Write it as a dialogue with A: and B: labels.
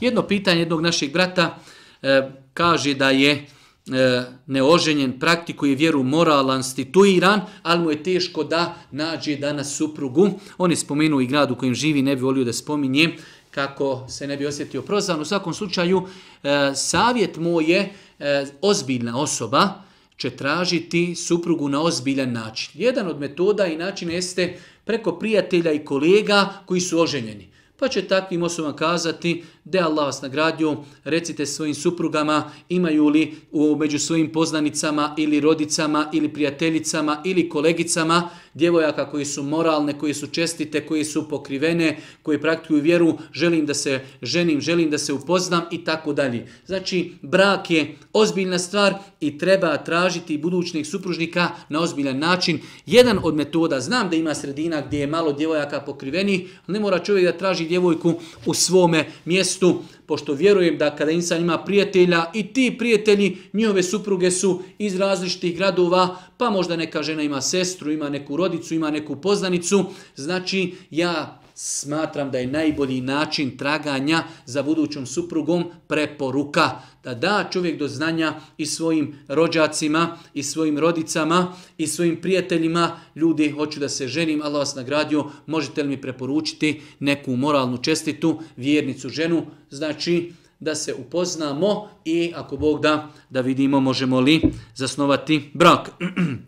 A: Jedno pitanje jednog našeg brata e, kaže da je e, neoženjen, praktikuje vjeru moralan, stituiran, ali mu je teško da nađe danas suprugu. On je spomenuo i grad u kojem živi, ne bi volio da spominje kako se ne bi osjetio prozvan. U svakom slučaju, e, savjet moj je e, ozbiljna osoba, će tražiti suprugu na ozbiljan način. Jedan od metoda i načina jeste preko prijatelja i kolega koji su oženjeni. Pa će takvim osobama kazati da je Allah vas nagradio, recite svojim suprugama imaju li u, među svojim poznanicama ili rodicama ili prijateljicama ili kolegicama djevojaka koji su moralne, koji su čestite, koji su pokrivene, koji praktikuju vjeru, želim da se ženim, želim da se upoznam i tako dalje. Znači, brak je ozbiljna stvar i treba tražiti budućnih supružnika na ozbiljan način. Jedan od metoda, znam da ima sredina gdje je malo djevojaka pokriveni, ne mora čovjek da traži djevojku u svome mjestu mjestu, pošto vjerujem da kada insan ima prijatelja i ti prijatelji, njihove supruge su iz različitih gradova, pa možda neka žena ima sestru, ima neku rodicu, ima neku poznanicu, znači ja smatram da je najbolji način traganja za budućom suprugom preporuka da da čovjek do znanja i svojim rođacima, i svojim rodicama, i svojim prijateljima, ljudi, hoću da se ženim, Allah vas nagradio, možete li mi preporučiti neku moralnu čestitu, vjernicu ženu, znači da se upoznamo i ako Bog da, da vidimo možemo li zasnovati brak.